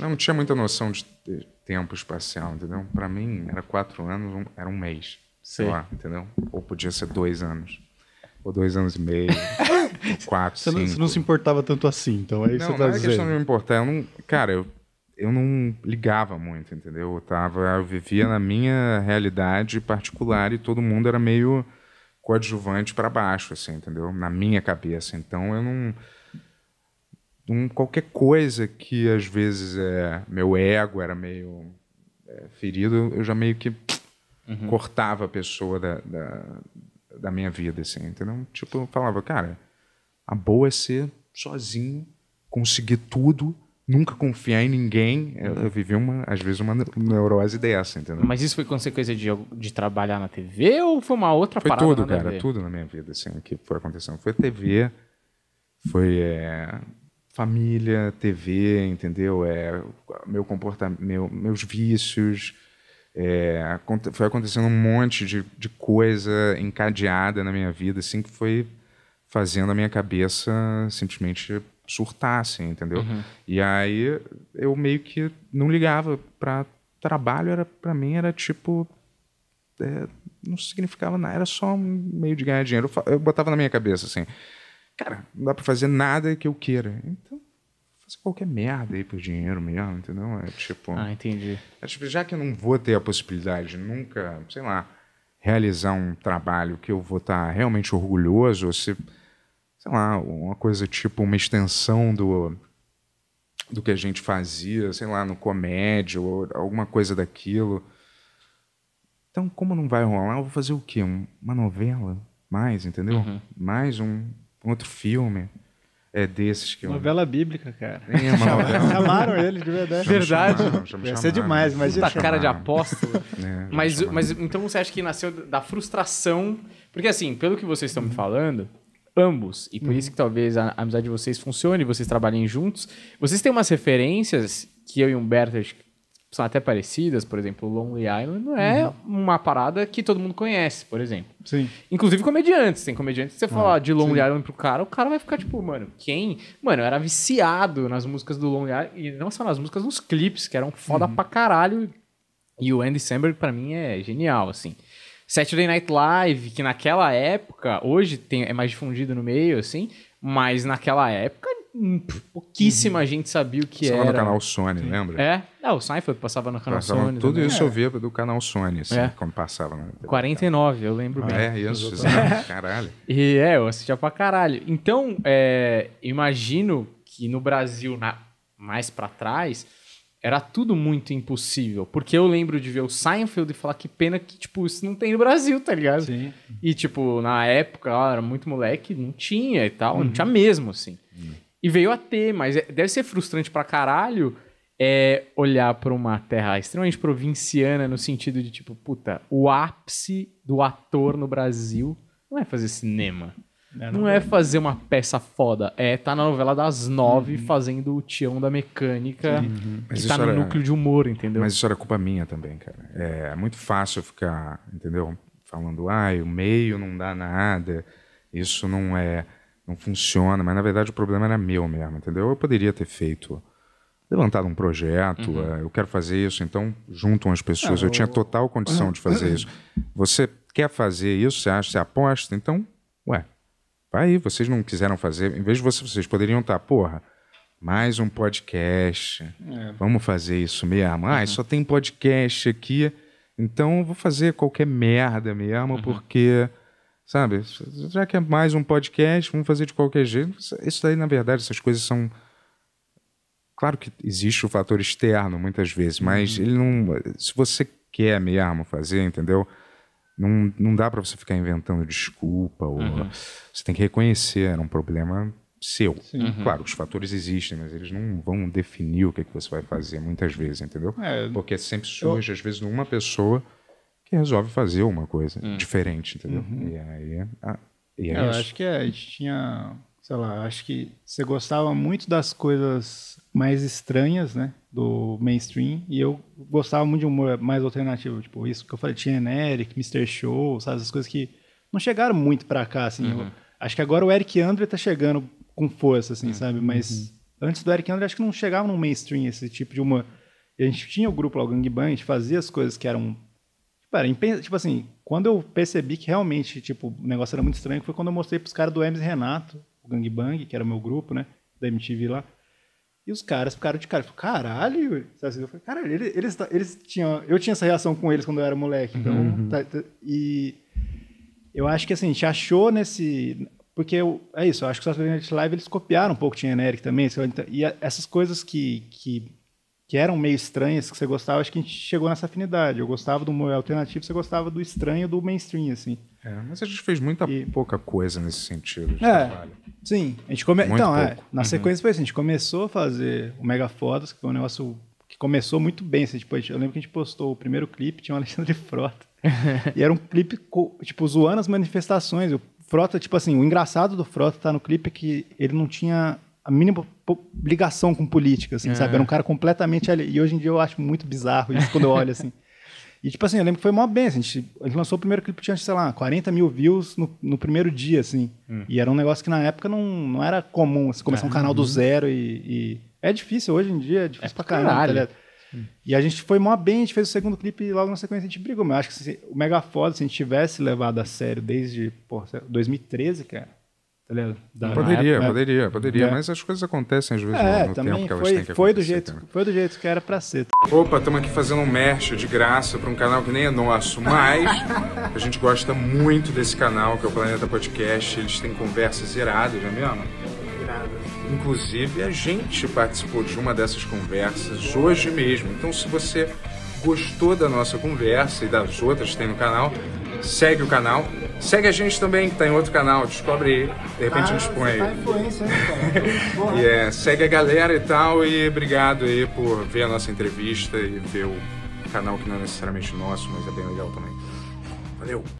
Eu não tinha muita noção de tempo espacial, entendeu? Para mim, era quatro anos, era um mês. Sei, lá, entendeu? Ou podia ser dois anos. Ou dois anos e meio. quatro, você cinco. Não, você não se importava tanto assim, então é isso não, que você tá não dizendo. Não, é questão de me importar. Eu não, cara, eu, eu não ligava muito, entendeu? Eu, tava, eu vivia na minha realidade particular e todo mundo era meio coadjuvante para baixo, assim, entendeu? Na minha cabeça. Então eu não um qualquer coisa que às vezes é meu ego era meio é, ferido, eu já meio que uhum. cortava a pessoa da, da, da, minha vida, assim, entendeu? Tipo, eu falava, cara, a boa é ser sozinho, conseguir tudo, nunca confiar em ninguém. Eu, eu vivi, uma, às vezes, uma neurose dessa, entendeu? Mas isso foi consequência de, de trabalhar na TV ou foi uma outra foi parada? Foi tudo, cara, TV? tudo na minha vida, assim, que foi acontecendo. Foi TV, foi... É família, TV, entendeu? É, meu comportamento, meu, meus vícios. É, foi acontecendo um monte de, de coisa encadeada na minha vida, assim, que foi fazendo a minha cabeça simplesmente surtar, assim, entendeu? Uhum. E aí eu meio que não ligava para trabalho, era para mim era tipo. É, não significava nada, era só um meio de ganhar dinheiro. Eu, eu botava na minha cabeça assim cara, não dá para fazer nada que eu queira. Então, fazer qualquer merda aí por dinheiro mesmo, entendeu? É tipo. Ah, entendi. É tipo, já que eu não vou ter a possibilidade de nunca, sei lá, realizar um trabalho que eu vou estar tá realmente orgulhoso, ou se, sei lá, uma coisa tipo uma extensão do do que a gente fazia, sei lá, no comédia ou alguma coisa daquilo. Então, como não vai rolar, eu vou fazer o quê? uma novela? Mais, entendeu? Uhum. Mais um, outro filme. É desses que eu. Novela bíblica, cara. É uma novela. chamaram eles de verdade. Verdade. é demais, mas Puta cara de apóstolo. É, mas, mas então você acha que nasceu da frustração? Porque assim, pelo que vocês estão me falando, ambos, e por uhum. isso que talvez a, a amizade de vocês funcione, vocês trabalhem juntos, vocês têm umas referências que eu e Humberto são até parecidas, por exemplo, Lonely Island não é uhum. uma parada que todo mundo conhece, por exemplo. Sim. Inclusive comediantes. Tem comediantes que você ah, falar de Lonely sim. Island pro cara, o cara vai ficar tipo, mano, quem? Mano, eu era viciado nas músicas do Lonely Island, e não só nas músicas, nos clipes, que eram foda uhum. pra caralho. E o Andy Samberg, pra mim, é genial, assim. Saturday Night Live, que naquela época, hoje tem, é mais difundido no meio, assim, mas naquela época pouquíssima uhum. gente sabia o que passava era. Passava no canal Sony, Sim. lembra? É. Ah, o Seinfeld passava no canal passava, Sony. Tudo também. isso é. eu via do canal Sony, assim, é. quando passava. No... 49, eu lembro ah, bem. É, isso, caralho. E é, eu assistia pra caralho. Então, é, imagino que no Brasil, na, mais para trás, era tudo muito impossível. Porque eu lembro de ver o Seinfeld e falar que pena que, tipo, isso não tem no Brasil, tá ligado? Sim. E, tipo, na época, era muito moleque, não tinha e tal, uhum. não tinha mesmo, assim. E veio a ter, mas é, deve ser frustrante pra caralho é olhar para uma terra extremamente provinciana no sentido de tipo, puta, o ápice do ator no Brasil não é fazer cinema. É, não, é, é fazer uma peça foda. É tá na novela das nove uhum. fazendo o tião da mecânica uhum. tá no era... núcleo de humor, entendeu? Mas isso era culpa minha também, cara. É, é muito fácil ficar, entendeu? Falando, ai, ah, o meio não dá nada, isso não é não funciona, mas na verdade o problema era meu mesmo, entendeu? Eu poderia ter feito, levantado um projeto, uhum. Eh, eu quero fazer isso, então juntam as pessoas. Ah, é, eu, eu, tinha total condição de fazer uhum. isso. Você quer fazer isso, você acha, você aposta, então, ué, vai aí, vocês não quiseram fazer, em vez de vocês, vocês poderiam estar, porra, mais um podcast, é. vamos fazer isso mesmo. Ah, uhum. só tem podcast aqui, então eu vou fazer qualquer merda mesmo, uhum. porque Sabe? Já que é mais um podcast, vamos fazer de qualquer jeito. Isso daí, na verdade, essas coisas são. Claro que existe o fator externo muitas vezes, mas uhum. ele não. Se você quer mesmo fazer, entendeu? Não, não dá para você ficar inventando desculpa. Ou... Uhum. Você tem que reconhecer, era é um problema seu. Uhum. Claro, os fatores existem, mas eles não vão definir o que, é que você vai fazer muitas vezes, entendeu? É, Porque é sempre surge, eu... às vezes, numa pessoa que resolve fazer uma coisa hum. diferente, entendeu? Uhum. E aí. É, ah, e é, é Eu isso. acho que é, a gente tinha. Sei lá, acho que você gostava muito das coisas mais estranhas, né? Do mainstream. E eu gostava muito de humor mais alternativo. Tipo, isso que eu falei, tinha Eric, Mr. Show, sabe? Essas coisas que não chegaram muito pra cá, assim. Uhum. Eu, acho que agora o Eric Andre tá chegando com força, assim, uhum. sabe? Mas uhum. antes do Eric Andre, acho que não chegava no mainstream esse tipo de uma. A gente tinha o grupo lá, o Gangbang, a gente fazia as coisas que eram Pera, tipo assim, quando eu percebi que realmente, tipo, o negócio era muito estranho, foi quando eu mostrei pros caras do Hermes Renato, o Gang Bang, que era o meu grupo, né? Da MTV lá. E os caras ficaram de cara. Assim, eu falei, caralho! Eu falei, caralho, eles, eles, eles, tinham. Eu tinha essa reação com eles quando eu era moleque. Então. Uhum, uhum. Tá, tá, e eu acho que assim, a gente achou nesse. Porque eu, é isso, eu acho que o Saturday Night Live eles copiaram um pouco, tinha Eric também. Então, e essas coisas que, que que eram meio estranhas, que você gostava, acho que a gente chegou nessa afinidade. Eu gostava do alternativo, você gostava do estranho do mainstream, assim. É, mas a gente fez muita e... pouca coisa nesse sentido. é, trabalho. sim. A gente começou então, é, na uhum. sequência foi assim, a gente começou a fazer o Mega Fotos, que foi um negócio que começou muito bem. Assim, tipo, eu lembro que a gente postou o primeiro clipe, tinha o Alexandre Frota. e era um clipe, tipo, zoando as manifestações. O Frota, tipo assim, o engraçado do Frota tá no clipe é que ele não tinha a mínima ligação com política, assim, uhum. sabe? Era um é. cara completamente ali. E hoje em dia eu acho muito bizarro isso quando eu olho assim. E, tipo assim, eu lembro que foi mó bem, assim, a, gente, a gente lançou o primeiro clipe, tinha, sei lá, 40 mil views no, no primeiro dia, assim. Hum. E era um negócio que na época não, não era comum, assim, começar um é. canal do uhum. zero e, e, É difícil, hoje em dia é difícil é pra caralho. caralho. Tá E a gente foi mó bem, a gente fez o segundo clipe e logo na sequência a gente brigou. Mas eu acho que o o foda se a gente tivesse levado a sério desde porra, 2013, cara, Tá da, poderia, época, poderia, poderia, é. mas as coisas acontecem às vezes é, no, no também tempo que elas têm que foi do jeito, também. Foi do jeito que era pra ser. Opa, estamos aqui fazendo um merch de graça para um canal que nem é nosso, mas a gente gosta muito desse canal, que é o Planeta Podcast. Eles têm conversas iradas, não é mesmo? Inclusive, a gente participou de uma dessas conversas hoje mesmo. Então, se você gostou da nossa conversa e das outras que tem no canal, segue o canal, Segue a gente também, que tá em outro canal, descobre aí. De repente ah, põe aí. Tá yeah, né, é, segue a galera e tal, e obrigado aí por ver a nossa entrevista e ver o canal que não é necessariamente nosso, mas é bem legal também. Valeu!